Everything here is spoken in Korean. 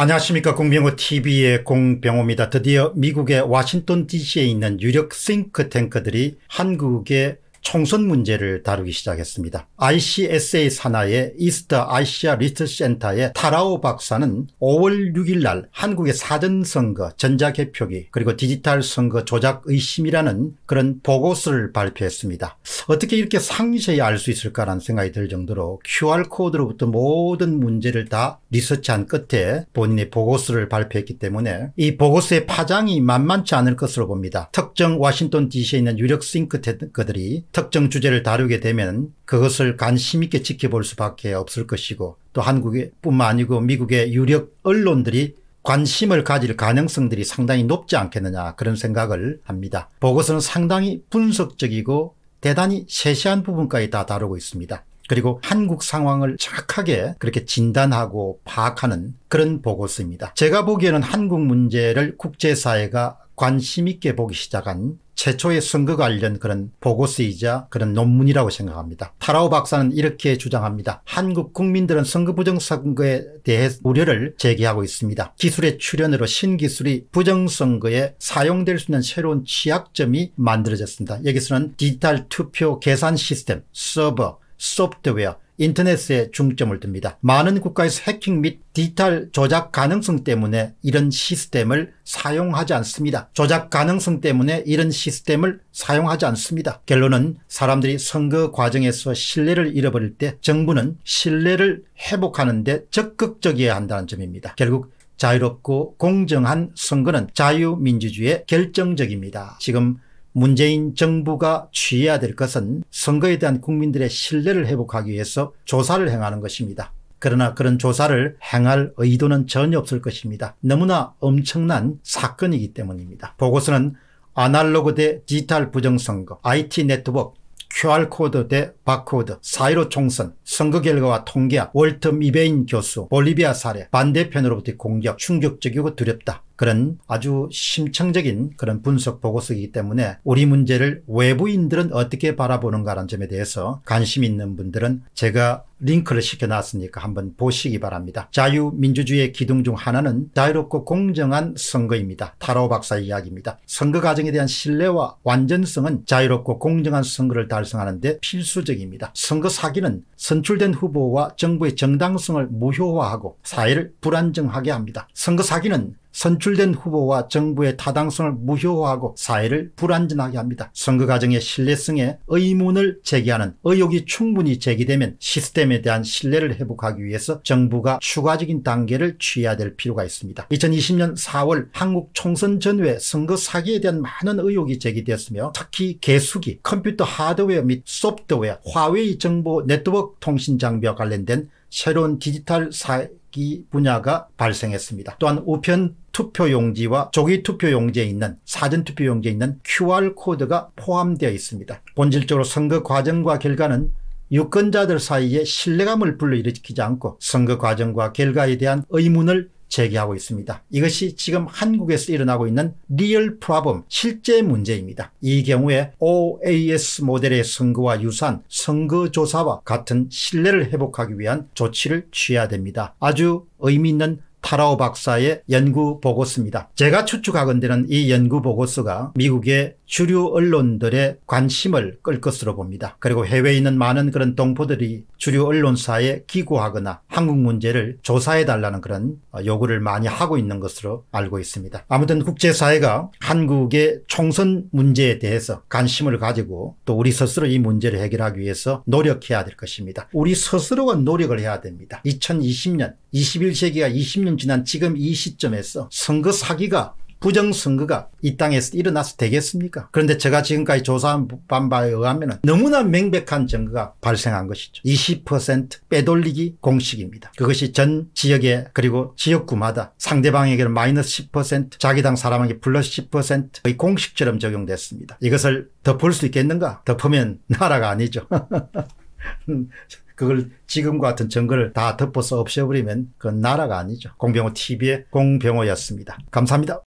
안녕하십니까 공병호 TV의 공병호입니다. 드디어 미국의 워싱턴 DC에 있는 유력 싱크탱크들이 한국의 총선 문제를 다루기 시작했습니다. ICSA 산하의 이스터 아시아 리트 센터의 타라오 박사는 5월 6일 날 한국의 사전선거 전자개표기 그리고 디지털 선거 조작 의심이라는 그런 보고서를 발표했습니다. 어떻게 이렇게 상세히 알 수 있을까라는 생각이 들 정도로 QR코드로부터 모든 문제를 다 리서치한 끝에 본인의 보고서를 발표했기 때문에 이 보고서의 파장이 만만치 않을 것으로 봅니다. 특정 와싱턴 DC에 있는 유력 싱크탱크들이 특정 주제를 다루게 되면 그것을 관심 있게 지켜볼 수밖에 없을 것이고 또 한국뿐만 아니고 미국의 유력 언론들이 관심을 가질 가능성들이 상당히 높지 않겠느냐 그런 생각을 합니다. 보고서는 상당히 분석적이고 대단히 세세한 부분까지 다 다루고 있습니다. 그리고 한국 상황을 정확하게 그렇게 진단하고 파악하는 그런 보고서입니다. 제가 보기에는 한국 문제를 국제사회가 관심 있게 보기 시작한 최초의 선거 관련 그런 보고서이자 그런 논문이라고 생각합니다. 타라오 박사는 이렇게 주장합니다. 한국 국민들은 선거 부정선거에 대해 우려를 제기하고 있습니다. 기술의 출현으로 신기술이 부정선거에 사용될 수 있는 새로운 취약점이 만들어졌습니다. 여기서는 디지털 투표 계산 시스템, 서버, 소프트웨어, 인터넷에 중점을 둡니다. 많은 국가에서 해킹 및 디지털 조작 가능성 때문에 이런 시스템을 사용하지 않습니다. 조작 가능성 때문에 이런 시스템을 사용하지 않습니다. 결론은 사람들이 선거 과정에서 신뢰를 잃어버릴 때 정부는 신뢰를 회복하는 데 적극적이어야 한다는 점입니다. 결국 자유롭고 공정한 선거는 자유민주주의의 결정적입니다. 지금 문재인 정부가 취해야 될 것은 선거에 대한 국민들의 신뢰를 회복하기 위해서 조사를 행하는 것입니다. 그러나 그런 조사를 행할 의도는 전혀 없을 것입니다. 너무나 엄청난 사건이기 때문입니다. 보고서는 아날로그 대 디지털 부정선거, IT 네트워크, QR코드 대 바코드, 사이로 총선, 선거 결과와 통계학, 월터 미베인 교수, 볼리비아 사례, 반대편으로부터 공격, 충격적이고 두렵다. 그런 아주 심층적인 그런 분석 보고서이기 때문에 우리 문제를 외부인들은 어떻게 바라보는가라는 점에 대해서 관심 있는 분들은 제가 링크를 시켜놨으니까 한번 보시기 바랍니다. 자유민주주의의 기둥 중 하나는 자유롭고 공정한 선거입니다. 타로 박사 이야기입니다. 선거 과정에 대한 신뢰와 완전성은 자유롭고 공정한 선거를 달성하는데 필수적입니다. 선거 사기는 선출된 후보와 정부의 정당성을 무효화하고 사회를 불안정하게 합니다. 선거 사기는 선출된 후보와 정부의 타당성을 무효화하고 사회를 불안전하게 합니다. 선거 과정의 신뢰성에 의문을 제기하는 의혹이 충분히 제기되면 시스템에 대한 신뢰를 회복하기 위해서 정부가 추가적인 단계를 취해야 될 필요가 있습니다. 2020년 4월 한국 총선 전후에 선거 사기에 대한 많은 의혹이 제기되었으며 특히 개수기, 컴퓨터 하드웨어 및 소프트웨어, 화웨이 정보 네트워크 통신 장비와 관련된 새로운 디지털 사기 분야가 발생했습니다. 또한 우편 투표용지와 조기투표용지에 있는 사전투표용지에 있는 QR코드가 포함되어 있습니다. 본질적으로 선거 과정과 결과는 유권자들 사이에 신뢰감을 불러일으키지 않고 선거 과정과 결과에 대한 의문을 제기하고 있습니다. 이것이 지금 한국에서 일어나고 있는 리얼 프라범 실제 문제입니다. 이 경우에 OAS 모델의 선거와 유산 선거조사와 같은 신뢰를 회복하기 위한 조치를 취해야 됩니다. 아주 의미 있는 타라오 박사의 연구 보고서입니다. 제가 추측하건대는 이 연구 보고서가 미국의 주류 언론들의 관심을 끌 것으로 봅니다. 그리고 해외에 있는 많은 그런 동포들이 주류 언론사에 기고하거나 한국 문제를 조사해달라는 그런 요구를 많이 하고 있는 것으로 알고 있습니다. 아무튼 국제사회가 한국의 총선 문제에 대해서 관심을 가지고 또 우리 스스로 이 문제를 해결하기 위해서 노력해야 될 것입니다. 우리 스스로가 노력을 해야 됩니다. 2020년 21세기가 20년 지난 지금 이 시점에서 선거 사기가 부정선거가 이 땅에서 일어나서 되겠습니까? 그런데 제가 지금까지 조사한 반바에 의하면 너무나 명백한 증거가 발생한 것이죠. 20% 빼돌리기 공식입니다. 그것이 전 지역에 그리고 지역구마다 상대방에게는 마이너스 10% 자기당 사람에게 플러스 10%의 공식처럼 적용됐습니다. 이것을 덮을 수 있겠는가? 덮으면 나라가 아니죠. 그걸 지금과 같은 증거를다 덮어서 없애버리면 그건 나라가 아니죠. 공병호 TV의 공병호였습니다. 감사합니다.